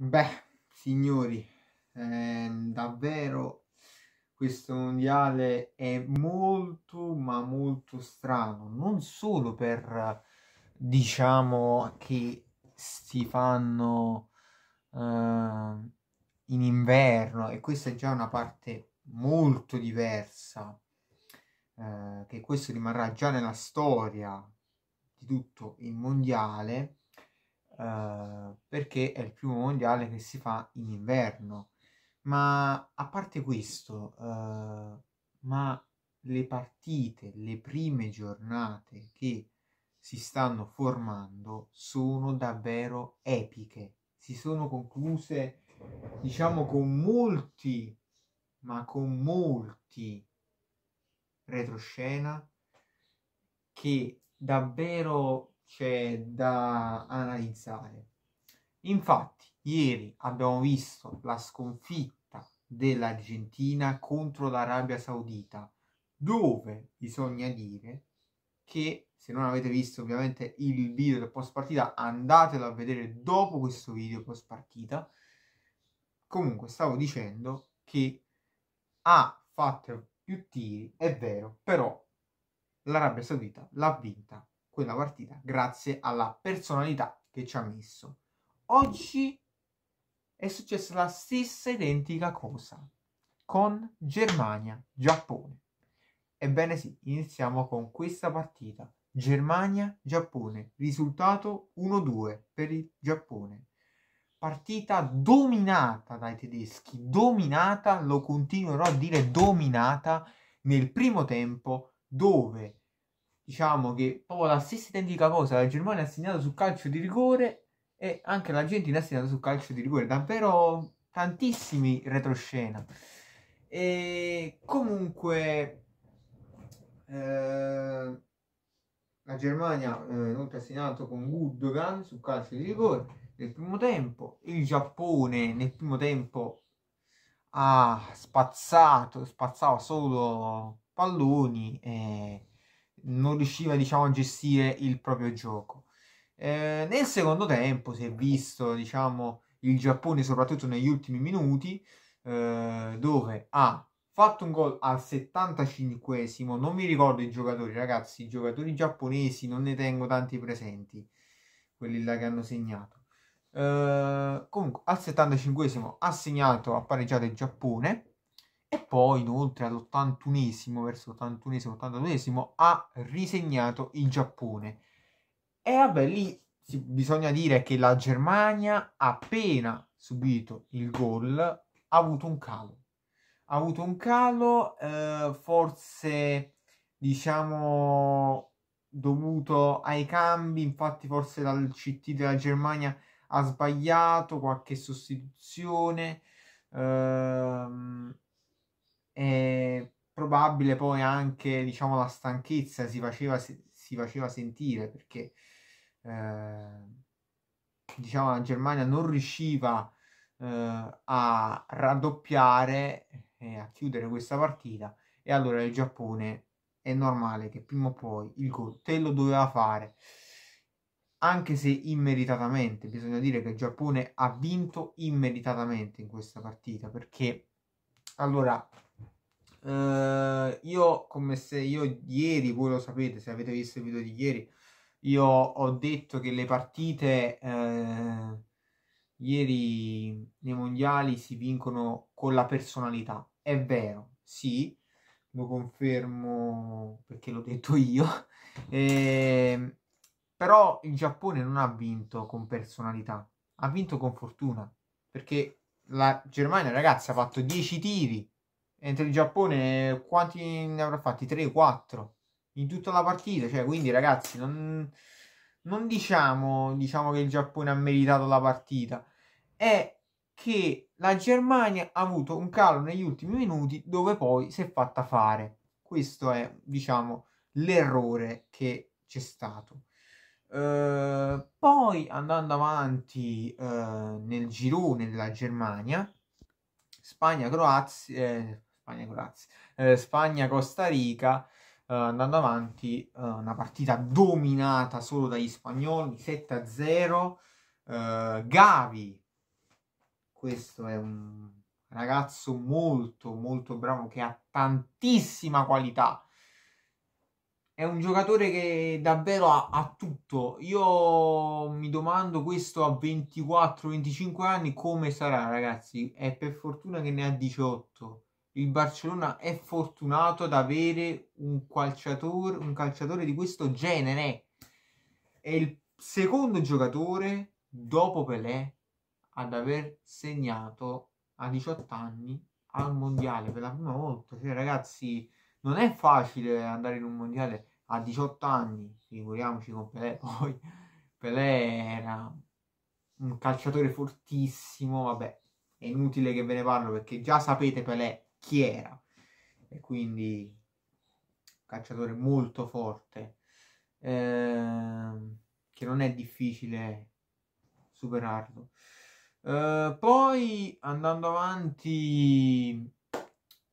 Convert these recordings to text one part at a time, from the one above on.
Beh, signori, eh, davvero questo mondiale è molto ma molto strano, non solo per diciamo che si fanno eh, in inverno e questa è già una parte molto diversa eh, che questo rimarrà già nella storia di tutto il mondiale eh, perché è il primo mondiale che si fa in inverno. Ma a parte questo, eh, ma le partite, le prime giornate che si stanno formando sono davvero epiche. Si sono concluse, diciamo, con molti, ma con molti retroscena che davvero c'è da analizzare. Infatti, ieri abbiamo visto la sconfitta dell'Argentina contro l'Arabia Saudita, dove bisogna dire che se non avete visto ovviamente il video del post partita andatelo a vedere dopo questo video post partita. Comunque stavo dicendo che ha fatto più tiri, è vero, però l'Arabia Saudita l'ha vinta quella partita grazie alla personalità che ci ha messo. Oggi è successa la stessa identica cosa con Germania-Giappone. Ebbene sì, iniziamo con questa partita. Germania-Giappone, risultato 1-2 per il Giappone. Partita dominata dai tedeschi, dominata, lo continuerò a dire dominata, nel primo tempo dove diciamo che proprio la stessa identica cosa, la Germania ha segnato sul calcio di rigore e anche l'Argentina ha segnato sul calcio di rigore, davvero tantissimi retroscena. E comunque eh, la Germania eh, inoltre ha segnato con Goodogan sul calcio di rigore nel primo tempo, il Giappone nel primo tempo ha spazzato, spazzava solo palloni e non riusciva diciamo, a gestire il proprio gioco. Eh, nel secondo tempo si è visto diciamo, il Giappone soprattutto negli ultimi minuti eh, dove ha fatto un gol al 75esimo, non mi ricordo i giocatori ragazzi, i giocatori giapponesi non ne tengo tanti presenti, quelli là che hanno segnato. Eh, comunque al 75esimo ha segnato, ha pareggiato il Giappone poi inoltre all'81esimo, verso l'81esimo, 82esimo, ha risegnato il Giappone. E vabbè, lì si, bisogna dire che la Germania, appena subito il gol, ha avuto un calo. Ha avuto un calo, eh, forse diciamo dovuto ai cambi, infatti forse dal CT della Germania ha sbagliato qualche sostituzione. Ehm, e probabile poi anche diciamo la stanchezza si faceva, si faceva sentire perché eh, diciamo la Germania non riusciva eh, a raddoppiare e eh, a chiudere questa partita e allora il Giappone è normale che prima o poi il gol te lo doveva fare anche se immeritatamente bisogna dire che il Giappone ha vinto immeritatamente in questa partita perché allora eh, io, come se io ieri, voi lo sapete se avete visto il video di ieri, io ho detto che le partite eh, ieri nei mondiali si vincono con la personalità. È vero, sì, lo confermo perché l'ho detto io. Eh, però il Giappone non ha vinto con personalità, ha vinto con fortuna perché la Germania, ragazzi, ha fatto 10 tiri Mentre il Giappone quanti ne avrà fatti? 3-4 in tutta la partita. Cioè, quindi ragazzi, non, non diciamo, diciamo che il Giappone ha meritato la partita. È che la Germania ha avuto un calo negli ultimi minuti dove poi si è fatta fare. Questo è, diciamo, l'errore che c'è stato. Uh, poi andando avanti uh, nel girone della Germania, Spagna, Croazia, eh, Spagna, grazie. Eh, Spagna-Costa Rica, eh, andando avanti, eh, una partita dominata solo dagli spagnoli, 7-0. Eh, Gavi, questo è un ragazzo molto molto bravo che ha tantissima qualità. È un giocatore che davvero ha, ha tutto. Io mi domando questo a 24-25 anni come sarà, ragazzi. E per fortuna che ne ha 18 il Barcellona è fortunato ad avere un calciatore, un calciatore di questo genere. È il secondo giocatore dopo Pelé ad aver segnato a 18 anni al mondiale per la prima volta. Cioè, ragazzi, non è facile andare in un mondiale a 18 anni, figuriamoci con Pelé. Poi Pelé era un calciatore fortissimo, vabbè, è inutile che ve ne parlo perché già sapete Pelé chi era e quindi calciatore molto forte eh, che non è difficile superarlo. Eh, poi andando avanti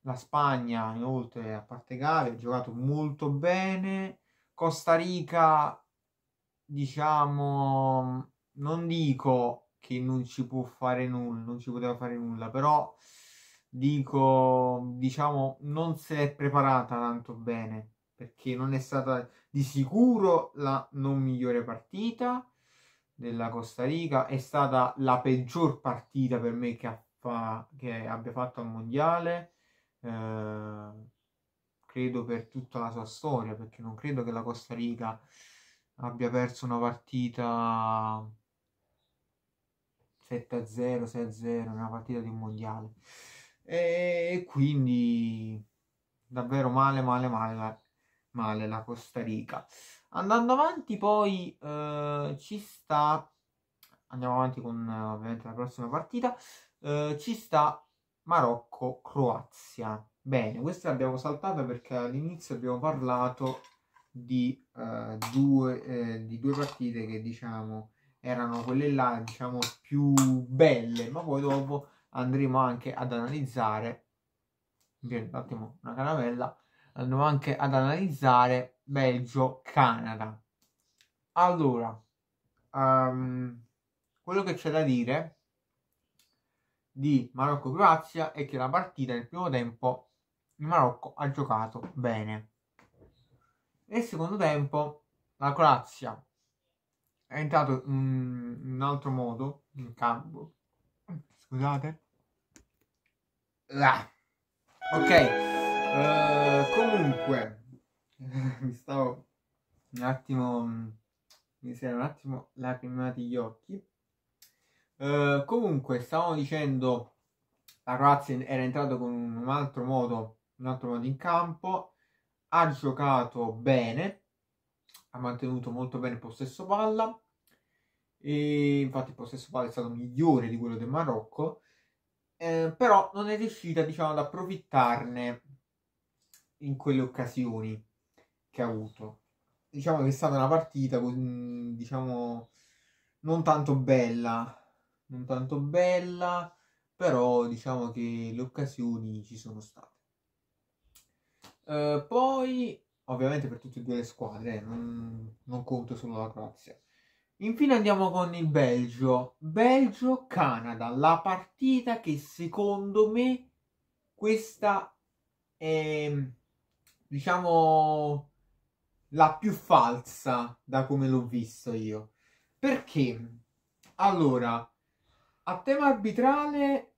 la Spagna inoltre a parte Gavi ha giocato molto bene Costa Rica diciamo non dico che non ci può fare nulla non ci poteva fare nulla però dico, diciamo, non si è preparata tanto bene perché non è stata di sicuro la non migliore partita della Costa Rica, è stata la peggior partita per me che, affa- che abbia fatto al mondiale. Eh, credo per tutta la sua storia, perché non credo che la Costa Rica abbia perso una partita 7-0, 6-0, una partita di un mondiale. E quindi davvero male, male, male, male la Costa Rica. Andando avanti poi eh, ci sta, andiamo avanti con ovviamente la prossima partita, eh, ci sta Marocco-Croazia. Bene, questa l'abbiamo saltata perché all'inizio abbiamo parlato di, eh, due, eh, di due partite che diciamo erano quelle là diciamo più belle, ma poi dopo andremo anche ad analizzare, un attimo una caramella, andremo anche ad analizzare Belgio-Canada. Allora, um, quello che c'è da dire di Marocco-Croazia è che la partita nel primo tempo il Marocco ha giocato bene. Nel secondo tempo la Croazia è entrato in un altro modo in campo. Scusate là. Ok, uh, comunque, mi stavo un attimo, mi si era un attimo lacrimati gli occhi. Uh, comunque, stavamo dicendo, la Croazia era entrata con un altro modo, un altro modo in campo, ha giocato bene, ha mantenuto molto bene il possesso palla, e infatti il possesso palla è stato migliore di quello del Marocco, eh, però non è riuscita diciamo ad approfittarne in quelle occasioni che ha avuto diciamo che è stata una partita diciamo non tanto bella non tanto bella però diciamo che le occasioni ci sono state eh, poi ovviamente per tutte e due le squadre eh, non, non conto solo la Croazia Infine andiamo con il Belgio. Belgio-Canada, la partita che secondo me questa è, diciamo, la più falsa da come l'ho visto io. Perché? Allora, a tema arbitrale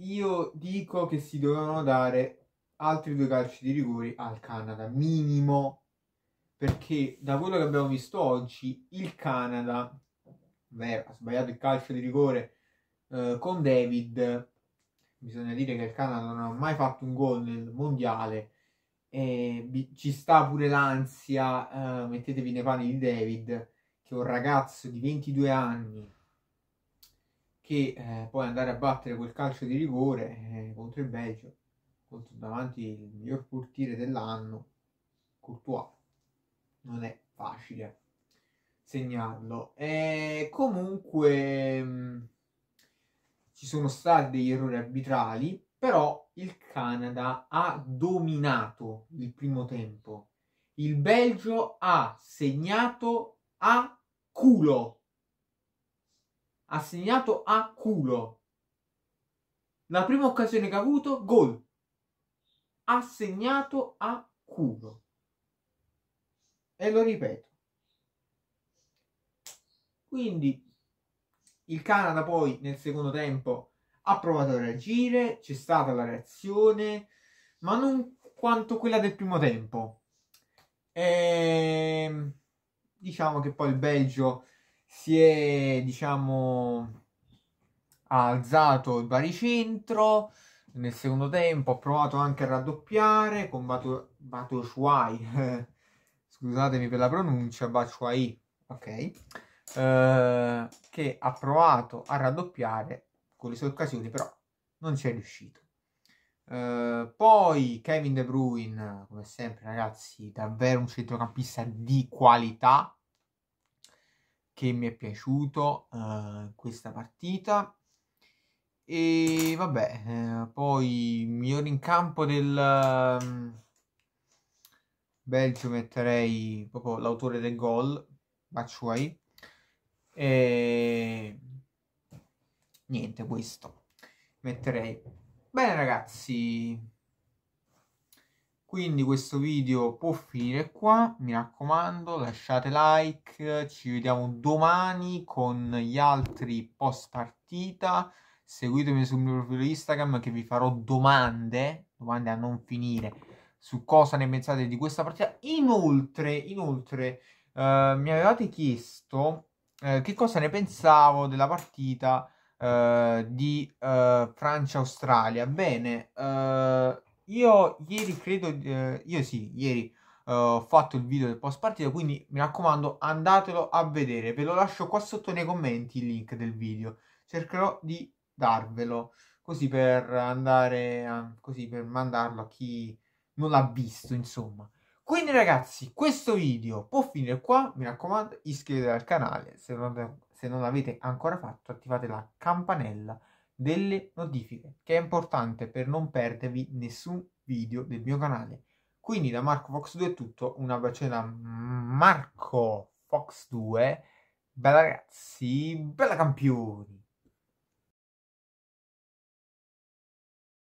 io dico che si dovevano dare altri due calci di rigore al Canada, minimo perché da quello che abbiamo visto oggi il Canada beh, ha sbagliato il calcio di rigore eh, con David bisogna dire che il Canada non ha mai fatto un gol nel mondiale e ci sta pure l'ansia eh, mettetevi nei panni di David che è un ragazzo di 22 anni che eh, poi andare a battere quel calcio di rigore eh, contro il Belgio contro davanti il miglior portiere dell'anno Courtois non è facile segnarlo. E comunque mh, mm, ci sono stati degli errori arbitrali, però il Canada ha dominato il primo tempo. Il Belgio ha segnato a culo. Ha segnato a culo. La prima occasione che ha avuto, gol. Ha segnato a culo e lo ripeto. Quindi il Canada poi nel secondo tempo ha provato a reagire, c'è stata la reazione, ma non quanto quella del primo tempo. E... Ehm, diciamo che poi il Belgio si è, diciamo, ha alzato il baricentro nel secondo tempo, ha provato anche a raddoppiare con Batu, Batu scusatemi per la pronuncia, Bachuai, ok? Uh, che ha provato a raddoppiare con le sue occasioni, però non ci è riuscito. Uh, poi Kevin De Bruyne, come sempre ragazzi, davvero un centrocampista di qualità che mi è piaciuto uh, questa partita. E vabbè, poi migliore in campo del Belgio metterei proprio l'autore del gol, Batshuayi. E niente, questo metterei. Bene ragazzi, quindi questo video può finire qua, mi raccomando lasciate like, ci vediamo domani con gli altri post partita, seguitemi sul mio profilo Instagram che vi farò domande, domande a non finire su cosa ne pensate di questa partita. Inoltre, inoltre eh, mi avevate chiesto eh, che cosa ne pensavo della partita eh, di eh, Francia-Australia. Bene, eh, io ieri credo, eh, io sì, ieri ho fatto il video del post partita, quindi mi raccomando andatelo a vedere. Ve lo lascio qua sotto nei commenti il link del video. Cercherò di darvelo così per andare a, così per mandarlo a chi non l'ha visto, insomma. Quindi ragazzi, questo video può finire qua, mi raccomando iscrivetevi al canale se non, se non l'avete ancora fatto, attivate la campanella delle notifiche, che è importante per non perdervi nessun video del mio canale. Quindi da Marco Fox 2 è tutto, un abbraccio da Marco Fox 2, bella ragazzi, bella campioni!